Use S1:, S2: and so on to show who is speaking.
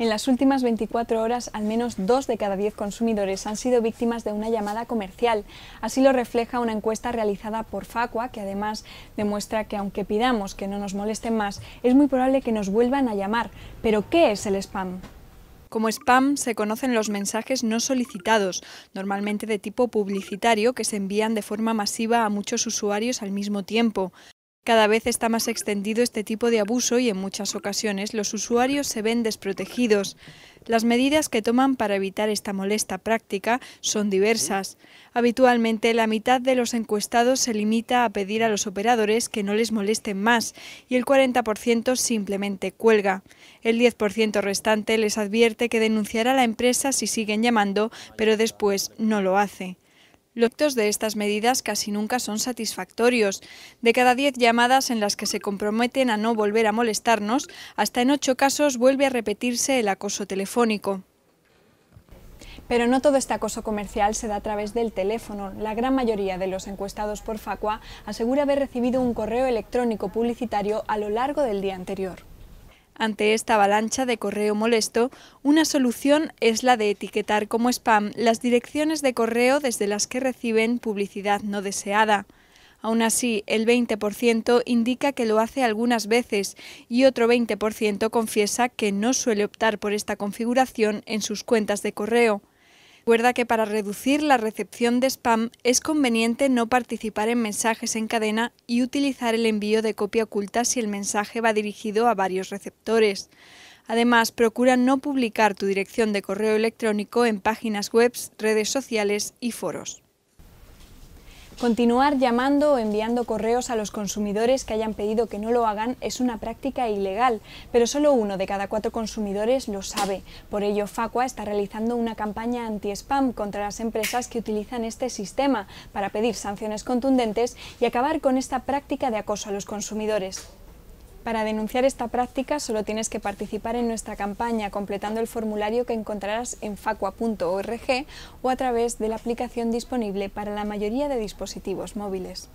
S1: En las últimas 24 horas, al menos dos de cada 10 consumidores han sido víctimas de una llamada comercial. Así lo refleja una encuesta realizada por Facua, que además demuestra que aunque pidamos que no nos molesten más, es muy probable que nos vuelvan a llamar. Pero, ¿qué es el spam? Como spam se conocen los mensajes no solicitados, normalmente de tipo publicitario, que se envían de forma masiva a muchos usuarios al mismo tiempo. Cada vez está más extendido este tipo de abuso y en muchas ocasiones los usuarios se ven desprotegidos. Las medidas que toman para evitar esta molesta práctica son diversas. Habitualmente la mitad de los encuestados se limita a pedir a los operadores que no les molesten más y el 40% simplemente cuelga. El 10% restante les advierte que denunciará a la empresa si siguen llamando, pero después no lo hace. Los efectos de estas medidas casi nunca son satisfactorios. De cada 10 llamadas en las que se comprometen a no volver a molestarnos, hasta en 8 casos vuelve a repetirse el acoso telefónico. Pero no todo este acoso comercial se da a través del teléfono. La gran mayoría de los encuestados por Facua asegura haber recibido un correo electrónico publicitario a lo largo del día anterior. Ante esta avalancha de correo molesto, una solución es la de etiquetar como spam las direcciones de correo desde las que reciben publicidad no deseada. Aún así, el 20% indica que lo hace algunas veces y otro 20% confiesa que no suele optar por esta configuración en sus cuentas de correo. Recuerda que para reducir la recepción de spam es conveniente no participar en mensajes en cadena y utilizar el envío de copia oculta si el mensaje va dirigido a varios receptores. Además, procura no publicar tu dirección de correo electrónico en páginas web, redes sociales y foros. Continuar llamando o enviando correos a los consumidores que hayan pedido que no lo hagan es una práctica ilegal, pero solo uno de cada cuatro consumidores lo sabe. Por ello, Facua está realizando una campaña anti-spam contra las empresas que utilizan este sistema para pedir sanciones contundentes y acabar con esta práctica de acoso a los consumidores. Para denunciar esta práctica solo tienes que participar en nuestra campaña completando el formulario que encontrarás en facua.org o a través de la aplicación disponible para la mayoría de dispositivos móviles.